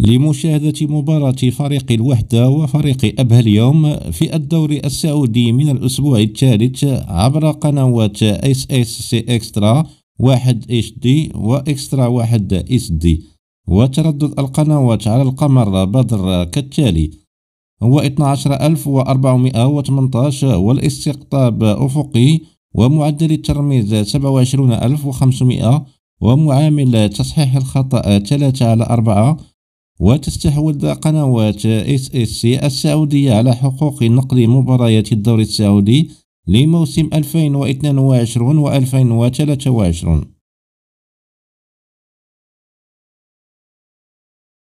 لمشاهدة مباراة فريق الوحدة وفريق أبها اليوم في الدوري السعودي من الأسبوع الثالث عبر قنوات اس اس سي اكسترا 1 اتش دي واكسترا 1 اس دي وتردد القنوات على القمر بدر كالتالي هو 12418 والاستقطاب أفقي ومعدل الترميز 27500 ومعامل تصحيح الخطأ 3 على 4 وتستحوذ قنوات اس اس سي السعودية على حقوق نقل مباريات الدوري السعودي لموسم 2022 و 2023